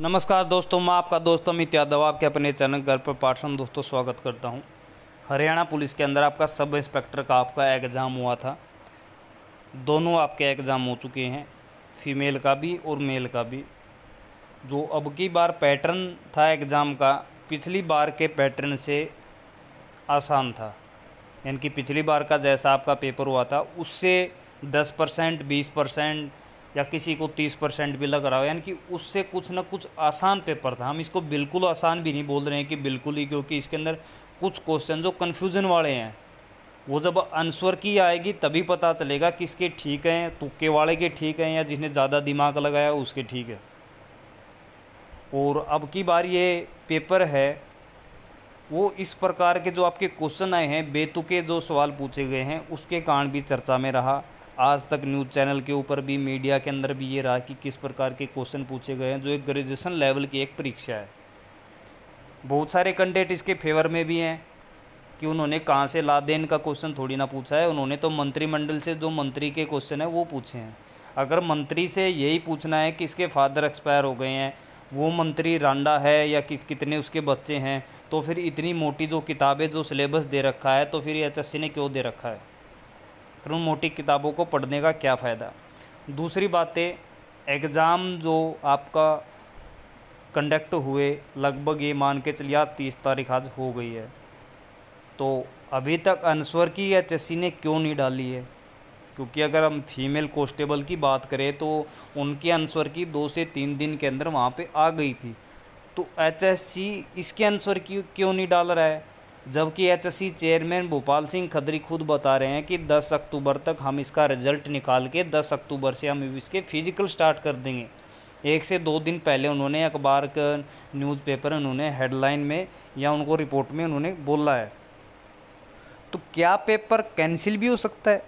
नमस्कार दोस्तों मैं आपका दोस्त अमित यादव आपके अपने चैनल घर पर पाठ्यक्रम दोस्तों स्वागत करता हूं हरियाणा पुलिस के अंदर आपका सब इंस्पेक्टर का आपका एग्ज़ाम हुआ था दोनों आपके एग्ज़ाम हो चुके हैं फीमेल का भी और मेल का भी जो अब की बार पैटर्न था एग्ज़ाम का पिछली बार के पैटर्न से आसान था यानी कि पिछली बार का जैसा आपका पेपर हुआ था उससे दस परसेंट बीस परसेंट या किसी को तीस परसेंट भी लग रहा हो यानी कि उससे कुछ ना कुछ आसान पेपर था हम इसको बिल्कुल आसान भी नहीं बोल रहे हैं कि बिल्कुल ही क्योंकि इसके अंदर कुछ क्वेश्चन जो कन्फ्यूज़न वाले हैं वो जब आंसर की आएगी तभी पता चलेगा किसके ठीक हैं तुक्के वाले के ठीक हैं या जिसने ज़्यादा दिमाग लगाया उसके ठीक है और अब की बार ये पेपर है वो इस प्रकार के जो आपके क्वेश्चन आए हैं बेतुके जो सवाल पूछे गए हैं उसके कारण भी चर्चा में रहा आज तक न्यूज़ चैनल के ऊपर भी मीडिया के अंदर भी ये रहा कि किस प्रकार के क्वेश्चन पूछे गए हैं जो एक ग्रेजुएसन लेवल की एक परीक्षा है बहुत सारे कंडेट इसके फेवर में भी हैं कि उन्होंने कहाँ से देन का क्वेश्चन थोड़ी ना पूछा है उन्होंने तो मंत्रिमंडल से जो मंत्री के क्वेश्चन है वो पूछे हैं अगर मंत्री से यही पूछना है कि इसके फादर एक्सपायर हो गए हैं वो मंत्री रांडा है या किस कितने उसके बच्चे हैं तो फिर इतनी मोटी जो किताबें जो सिलेबस दे रखा है तो फिर एच ने क्यों दे रखा है फिर उन मोटी किताबों को पढ़ने का क्या फ़ायदा दूसरी बातें एग्ज़ाम जो आपका कंडक्ट हुए लगभग ये मान के चलिए आज तीस तारीख आज हो गई है तो अभी तक अनस्वर की एच एस ने क्यों नहीं डाली है क्योंकि अगर हम फीमेल कॉन्स्टेबल की बात करें तो उनकी अनस्वर की दो से तीन दिन के अंदर वहाँ पे आ गई थी तो एच एस इसके अनस्वर की क्यों नहीं डाल रहा है जबकि एच चेयरमैन भोपाल सिंह खदरी खुद बता रहे हैं कि 10 अक्टूबर तक हम इसका रिजल्ट निकाल के 10 अक्टूबर से हम इसके फिजिकल स्टार्ट कर देंगे एक से दो दिन पहले उन्होंने अखबार का न्यूज़पेपर उन्होंने हेडलाइन में या उनको रिपोर्ट में उन्होंने बोला है तो क्या पेपर कैंसिल भी हो सकता है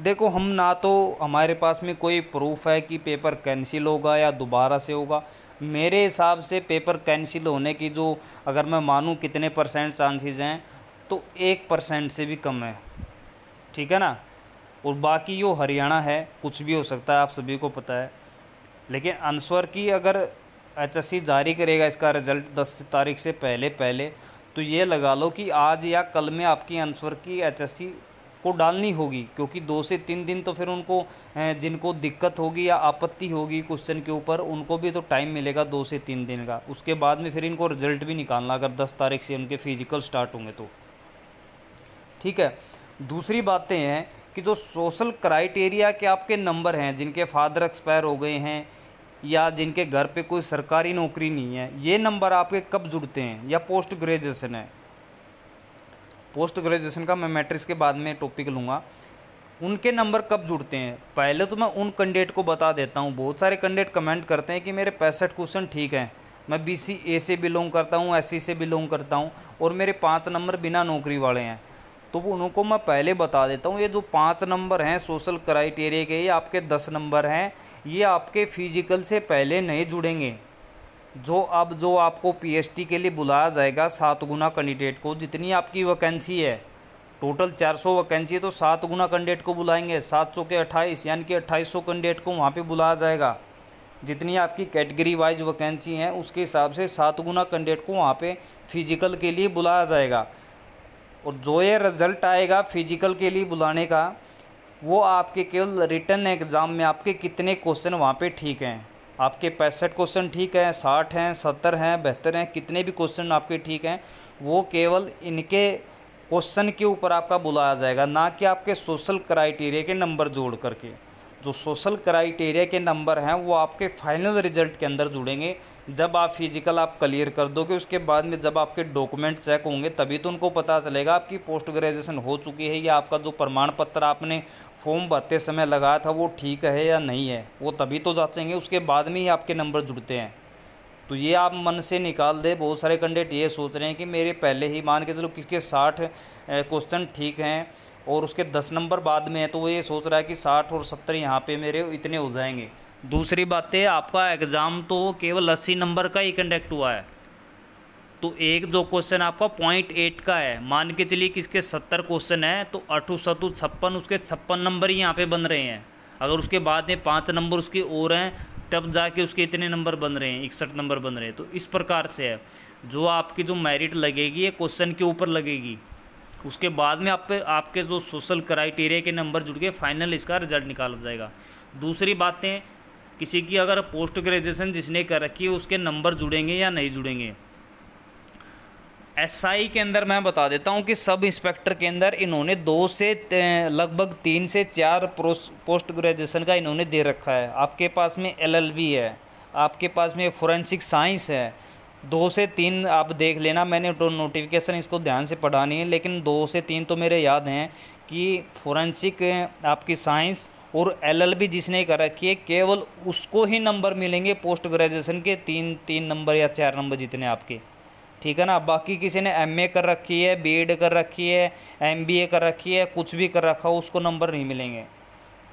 देखो हम ना तो हमारे पास में कोई प्रूफ है कि पेपर कैंसिल होगा या दोबारा से होगा मेरे हिसाब से पेपर कैंसिल होने की जो अगर मैं मानूँ कितने परसेंट चांसेस हैं तो एक परसेंट से भी कम है ठीक है ना और बाकी जो हरियाणा है कुछ भी हो सकता है आप सभी को पता है लेकिन आंसर की अगर एच जारी करेगा इसका रिज़ल्ट दस तारीख से पहले पहले तो ये लगा लो कि आज या कल में आपकी आंसर की एच को डालनी होगी क्योंकि दो से तीन दिन तो फिर उनको जिनको दिक्कत होगी या आपत्ति होगी क्वेश्चन के ऊपर उनको भी तो टाइम मिलेगा दो से तीन दिन का उसके बाद में फिर इनको रिजल्ट भी निकालना अगर दस तारीख से उनके फिजिकल स्टार्ट होंगे तो ठीक है दूसरी बातें हैं कि जो सोशल क्राइटेरिया के आपके नंबर हैं जिनके फादर एक्सपायर हो गए हैं या जिनके घर पे कोई सरकारी नौकरी नहीं है ये नंबर आपके कब जुड़ते हैं या पोस्ट ग्रेजुएसन है पोस्ट ग्रेजुएशन का मैं मैट्रिक्स के बाद में टॉपिक लूँगा उनके नंबर कब जुड़ते हैं पहले तो मैं उन कैंडिडेट को बता देता हूँ बहुत सारे कैंडिडेट कमेंट करते हैं कि मेरे पैंसठ क्वेश्चन ठीक हैं मैं बी सी ए से बिलोंग करता हूँ एस सी e से बिलोंग करता हूँ और मेरे पाँच नंबर बिना नौकरी वाले हैं तो उनको मैं पहले बता देता हूँ ये जो पाँच नंबर हैं सोशल क्राइटेरिया के ये आपके दस नंबर हैं ये आपके फिजिकल से पहले नहीं जुड़ेंगे जो अब जो आपको पीएचटी के लिए बुलाया जाएगा सात गुना कैंडिडेट को जितनी आपकी वैकेंसी है टोटल 400 वैकेंसी है तो सात गुना कैंडिडेट को बुलाएंगे 700 के 28 यानी कि 2800 कैंडिडेट को वहाँ पे बुलाया जाएगा जितनी आपकी कैटेगरी वाइज वैकेंसी हैं उसके हिसाब से सात गुना कैंडिडेट को वहाँ पर फिजिकल के लिए बुलाया जाएगा और जो ये रिज़ल्ट आएगा फिजिकल के लिए बुलाने का वो आपके केवल रिटर्न एग्ज़ाम में आपके कितने क्वेश्चन वहाँ पर ठीक हैं आपके पैंसठ क्वेश्चन ठीक हैं साठ हैं सत्तर हैं बेहतर हैं कितने भी क्वेश्चन आपके ठीक हैं वो केवल इनके क्वेश्चन के ऊपर आपका बुलाया जाएगा ना कि आपके सोशल क्राइटेरिया के नंबर जोड़ करके जो सोशल क्राइटेरिया के नंबर हैं वो आपके फाइनल रिजल्ट के अंदर जुड़ेंगे जब आप फिजिकल आप क्लियर कर दोगे उसके बाद में जब आपके डॉक्यूमेंट चेक होंगे तभी तो उनको पता चलेगा आपकी पोस्ट ग्रेजुएशन हो चुकी है या आपका जो प्रमाण पत्र आपने फॉर्म भरते समय लगाया था वो ठीक है या नहीं है वो तभी तो जाँचेंगे उसके बाद में ही आपके नंबर जुड़ते हैं तो ये आप मन से निकाल दे बहुत सारे कैंडिडेट ये सोच रहे हैं कि मेरे पहले ही मान के चलो किसके साठ क्वेश्चन ठीक हैं और उसके दस नंबर बाद में है तो वो ये सोच रहा है कि साठ और सत्तर यहाँ पे मेरे इतने हो जाएंगे दूसरी बात है आपका एग्ज़ाम तो केवल अस्सी नंबर का ही कंडक्ट हुआ है तो एक जो क्वेश्चन आपका पॉइंट एट का है मान के चलिए कि इसके सत्तर क्वेश्चन है तो अठू सतु छप्पन उसके छप्पन नंबर ही यहाँ पे बन रहे हैं अगर उसके बाद में पाँच नंबर उसके और हैं तब जाके उसके इतने नंबर बन रहे हैं इकसठ नंबर बन रहे हैं तो इस प्रकार से है जो आपकी जो मेरिट लगेगी ये क्वेश्चन के ऊपर लगेगी उसके बाद में आप पे आपके जो सोशल क्राइटेरिया के नंबर जुड़ गए फाइनल इसका रिजल्ट निकाला जाएगा दूसरी बातें किसी की अगर पोस्ट ग्रेजुएशन जिसने कर रखी है उसके नंबर जुड़ेंगे या नहीं जुड़ेंगे एसआई के अंदर मैं बता देता हूँ कि सब इंस्पेक्टर के अंदर इन्होंने दो से लगभग तीन से चार पोस्ट ग्रेजुएशन का इन्होंने दे रखा है आपके पास में एलएलबी है आपके पास में फोरेंसिक साइंस है दो से तीन आप देख लेना मैंने तो नोटिफिकेशन इसको ध्यान से पढ़ानी है लेकिन दो से तीन तो मेरे याद हैं कि फोरेंसिक आपकी साइंस और एलएलबी जिसने कर रखी है केवल उसको ही नंबर मिलेंगे पोस्ट ग्रेजुएशन के तीन तीन नंबर या चार नंबर जितने आपके ठीक है ना बाकी किसी ने ए कर रखी है एड कर रखी है ए कर रखी है कुछ भी कर रखा हो उसको नंबर नहीं मिलेंगे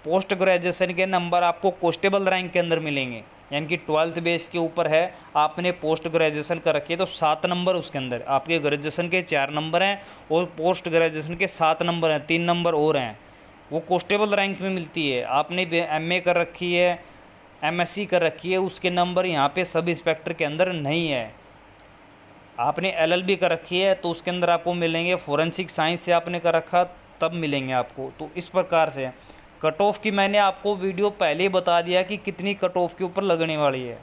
पोस्ट ग्रेजुएशन के नंबर आपको कोस्टेबल रैंक के अंदर मिलेंगे यानी कि ट्वेल्थ बेस के ऊपर है आपने पोस्ट ग्रेजुएशन कर रखी है तो सात नंबर उसके अंदर आपके ग्रेजुएशन के चार नंबर हैं और पोस्ट ग्रेजुएशन के सात नंबर हैं तीन नंबर और हैं वो कॉन्स्टेबल रैंक में मिलती है आपने एम कर रखी है एम कर रखी है उसके नंबर यहाँ पे सब इंस्पेक्टर के अंदर नहीं है आपने एलएलबी कर रखी है तो उसके अंदर आपको मिलेंगे फोरेंसिक साइंस से आपने कर रखा तब मिलेंगे आपको तो इस प्रकार से कट ऑफ की मैंने आपको वीडियो पहले ही बता दिया कि कितनी कट ऑफ के ऊपर लगने वाली है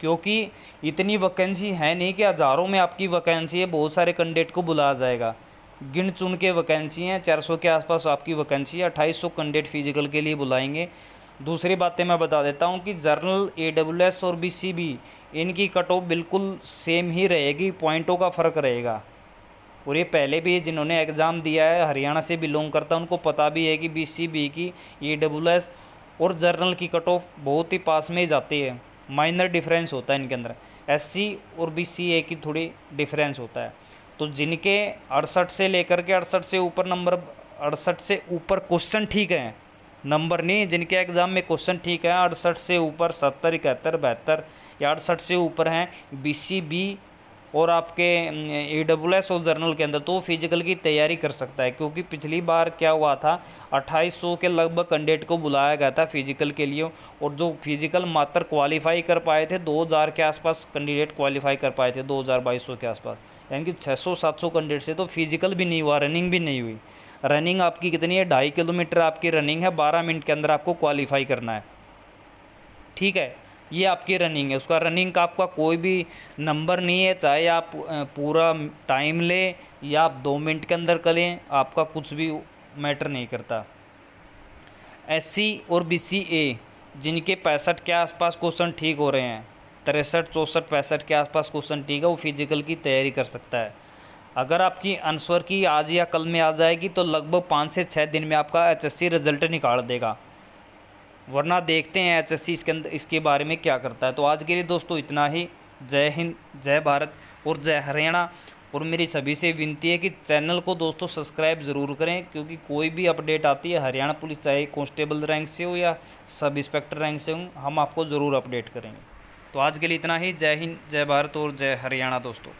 क्योंकि इतनी वैकेंसी है नहीं कि हज़ारों में आपकी वैकेंसी है बहुत सारे कैंडिडेट को बुलाया जाएगा गिन चुन के वैकेंसी हैं चार सौ के आसपास आपकी वैकेंसी है अट्ठाईस सौ कैंडिडेट फिजिकल के लिए बुलाएंगे दूसरी बातें मैं बता देता हूँ कि जर्नल ए डब्ल्यू एस और बी सी बी इनकी कट ऑफ बिल्कुल सेम ही रहेगी पॉइंटों का फ़र्क रहेगा और ये पहले भी जिन्होंने एग्ज़ाम दिया है हरियाणा से बिलोंग करता है उनको पता भी है कि बी सी बी की ए डब्ल्यू एस और जर्नल की कट ऑफ बहुत ही पास में ही जाती है माइनर डिफरेंस होता है इनके अंदर एस सी और बी सी ए की थोड़ी डिफरेंस होता है तो जिनके अड़सठ से लेकर के अड़सठ से ऊपर नंबर अड़सठ से ऊपर क्वेश्चन ठीक हैं नंबर नहीं जिनके एग्ज़ाम में क्वेश्चन ठीक है अड़सठ से ऊपर सत्तर इकहत्तर बहत्तर या अड़सठ से ऊपर हैं बी सी बी और आपके ई डब्ल्यू एस और जर्नल के अंदर तो फिजिकल की तैयारी कर सकता है क्योंकि पिछली बार क्या हुआ था 2800 के लगभग कैंडिडेट को बुलाया गया था फिजिकल के लिए और जो फिजिकल मात्र क्वालिफाई कर पाए थे 2000 के आसपास कैंडिडेट क्वालिफाई कर पाए थे 2200 के आसपास यानी कि 600-700 कैंडिडेट से तो फिजिकल भी नहीं हुआ रनिंग भी नहीं हुई रनिंग आपकी कितनी है ढाई किलोमीटर आपकी रनिंग है बारह मिनट के अंदर आपको क्वालिफाई करना है ठीक है ये आपकी रनिंग है उसका रनिंग का आपका कोई भी नंबर नहीं है चाहे आप पूरा टाइम लें या आप दो मिनट के अंदर कर लें आपका कुछ भी मैटर नहीं करता एस और बी ए जिनके पैंसठ के आसपास क्वेश्चन ठीक हो रहे हैं तिरसठ चौंसठ पैंसठ के आसपास क्वेश्चन ठीक है वो फिजिकल की तैयारी कर सकता है अगर आपकी आंसर की आज या कल में आ जाएगी तो लगभग पाँच से छः दिन में आपका एच रिजल्ट निकाल देगा वरना देखते हैं एच एस इसके अंदर इसके बारे में क्या करता है तो आज के लिए दोस्तों इतना ही जय हिंद जय भारत और जय हरियाणा और मेरी सभी से विनती है कि चैनल को दोस्तों सब्सक्राइब ज़रूर करें क्योंकि कोई भी अपडेट आती है हरियाणा पुलिस चाहे कॉन्स्टेबल रैंक से हो या सब इंस्पेक्टर रैंक से हो हम आपको ज़रूर अपडेट करेंगे तो आज के लिए इतना ही जय हिंद जय भारत और जय हरियाणा दोस्तों